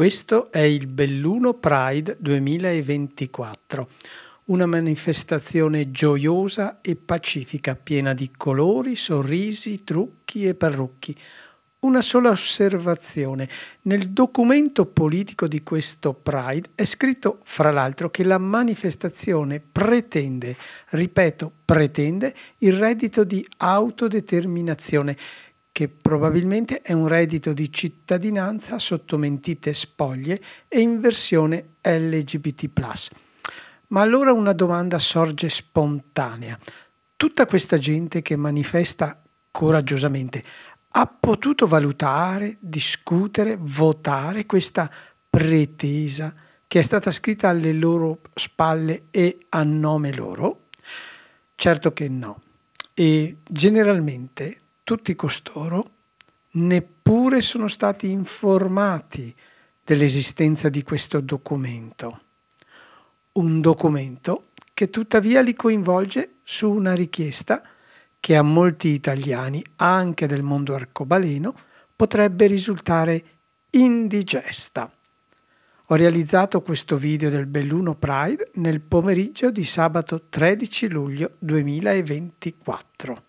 Questo è il Belluno Pride 2024, una manifestazione gioiosa e pacifica, piena di colori, sorrisi, trucchi e parrucchi. Una sola osservazione. Nel documento politico di questo Pride è scritto, fra l'altro, che la manifestazione pretende, ripeto, pretende il reddito di autodeterminazione che probabilmente è un reddito di cittadinanza sotto mentite spoglie e in versione LGBT. Ma allora una domanda sorge spontanea. Tutta questa gente che manifesta coraggiosamente ha potuto valutare, discutere, votare questa pretesa che è stata scritta alle loro spalle e a nome loro? Certo che no. E generalmente tutti costoro neppure sono stati informati dell'esistenza di questo documento. Un documento che tuttavia li coinvolge su una richiesta che a molti italiani, anche del mondo arcobaleno, potrebbe risultare indigesta. Ho realizzato questo video del Belluno Pride nel pomeriggio di sabato 13 luglio 2024.